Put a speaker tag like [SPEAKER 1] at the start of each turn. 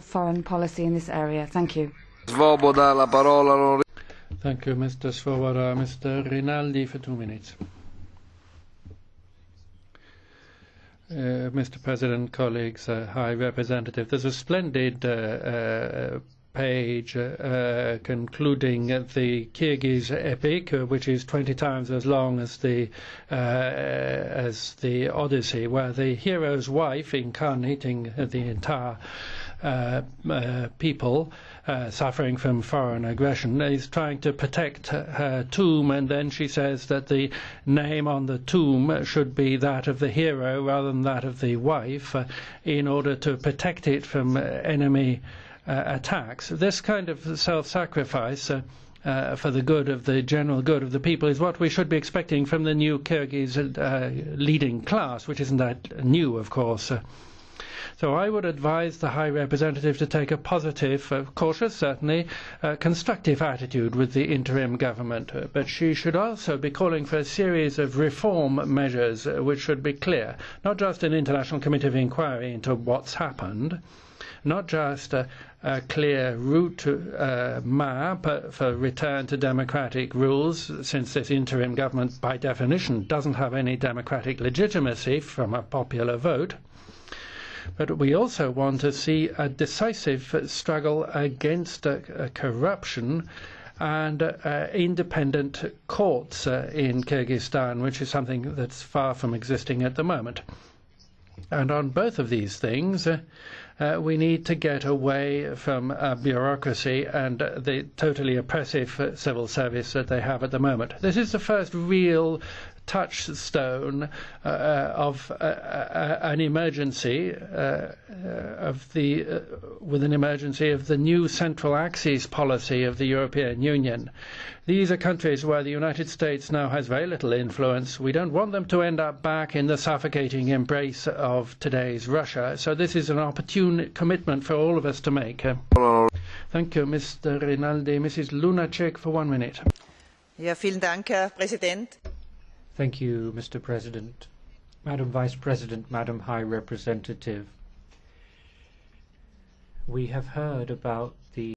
[SPEAKER 1] foreign policy in this area. Thank you. Svoboda, la parola. Thank you, Mr. Svoboda. Mr. Rinaldi for two minutes. Uh, Mr. President, colleagues, uh, High Representative, there's a splendid uh, uh page uh, concluding the Kyrgyz epic, uh, which is 20 times as long as the as the Odyssey, where the hero's wife, incarnating the entire uh, uh, people uh, suffering from foreign aggression is trying to protect her tomb, and then she says that the name on the tomb should be that of the hero rather than that of the wife in order to protect it from enemy attacks. This kind of self sacrifice. Uh, for the good of the general good of the people is what we should be expecting from the new Kyrgyz uh, leading class, which isn't that new, of course. Uh, so I would advise the High Representative to take a positive, uh, cautious, certainly, uh, constructive attitude with the interim government. Uh, but she should also be calling for a series of reform measures uh, which should be clear, not just an international committee of inquiry into what's happened, not just a, a clear route uh, map uh, for return to democratic rules, since this interim government, by definition, doesn't have any democratic legitimacy from a popular vote but we also want to see a decisive struggle against uh, uh, corruption and uh, independent courts uh, in Kyrgyzstan, which is something that's far from existing at the moment. And on both of these things, uh, uh, we need to get away from uh, bureaucracy and the totally oppressive civil service that they have at the moment. This is the first real touchstone uh, uh of uh, uh, an emergency uh, of the with an emergency of the new central axis policy of the European Union. These are countries where the United States now has very little influence. We don't want them to end up back in the suffocating embrace of today's Russia. So this is an opportunity soon commitment for all of us to make. Thank you, Mr. Rinaldi. Mrs. Lunacek for one minute. Yeah, vielen Dank, Herr Präsident. Thank you, Mr. President. Madam Vice President, Madam High Representative, we have heard about the